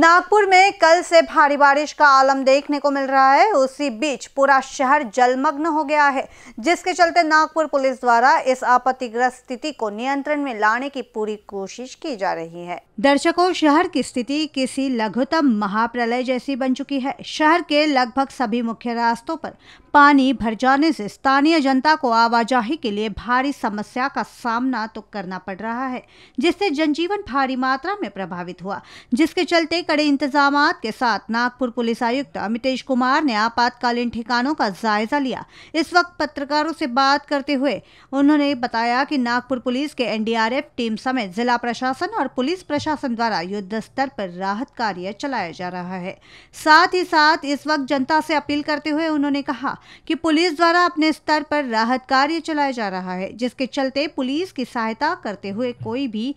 नागपुर में कल से भारी बारिश का आलम देखने को मिल रहा है उसी बीच पूरा शहर जलमग्न हो गया है जिसके चलते नागपुर पुलिस द्वारा इस आपत्तिग्रस्त स्थिति को नियंत्रण में लाने की पूरी कोशिश की जा रही है दर्शकों शहर की स्थिति किसी लघुतम महाप्रलय जैसी बन चुकी है शहर के लगभग सभी मुख्य रास्तों पर पानी भर जाने से स्थानीय जनता को आवाजाही के लिए भारी समस्या का सामना तो करना पड़ रहा है जिससे जनजीवन भारी मात्रा में प्रभावित हुआ जिसके चलते कड़े इंतजाम के साथ नागपुर पुलिस आयुक्त अमितेश कुमार ने आपातकालीन ठिकानों का जायजा लिया इस वक्त पत्रकारों से बात करते हुए उन्होंने बताया कि नागपुर पुलिस के एनडीआरएफ टीम समेत जिला प्रशासन और पुलिस प्रशासन द्वारा युद्ध स्तर पर राहत कार्य चलाया जा रहा है साथ ही साथ इस वक्त जनता से अपील करते हुए उन्होंने कहा कि पुलिस द्वारा अपने स्तर पर राहत कार्य चलाया जा रहा है जिसके चलते पुलिस की सहायता करते हुए कोई भी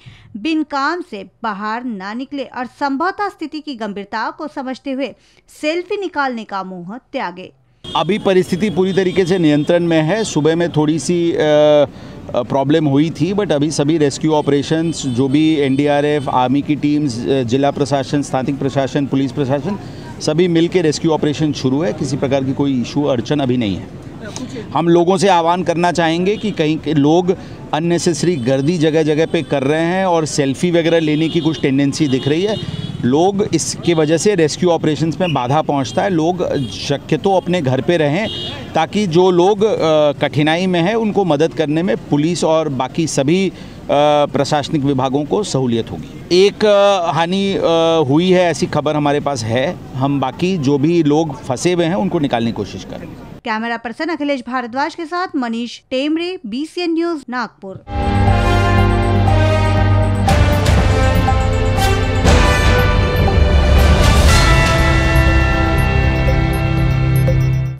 बिन काम से बाहर ना निकले और संभवतः स्थिति की गंभीरता को समझते हुए सेल्फी निकालने का मुँह त्यागे अभी परिस्थिति पूरी तरीके से नियंत्रण में है सुबह में थोड़ी सी प्रॉब्लम हुई थी बट अभी सभी रेस्क्यू ऑपरेशंस जो भी एनडीआरएफ आर्मी की टीम्स जिला प्रशासन स्थानिक प्रशासन पुलिस प्रशासन सभी मिल के रेस्क्यू ऑपरेशन शुरू है किसी प्रकार की कोई इशू अड़चन अभी नहीं है हम लोगों से आह्वान करना चाहेंगे कि कहीं के लोग अननेसेसरी गर्दी जगह जगह पे कर रहे हैं और सेल्फी वगैरह लेने की कुछ टेंडेंसी दिख रही है लोग इसके वजह से रेस्क्यू ऑपरेशंस में बाधा पहुंचता है लोग शक्य तो अपने घर पे रहें ताकि जो लोग कठिनाई में हैं उनको मदद करने में पुलिस और बाकी सभी प्रशासनिक विभागों को सहूलियत होगी एक हानि हुई है ऐसी खबर हमारे पास है हम बाकी जो भी लोग फंसे हुए हैं उनको निकालने की कोशिश करेंगे कैमरा पर्सन अखिलेश भारद्वाज के साथ मनीष टेमरे बी न्यूज नागपुर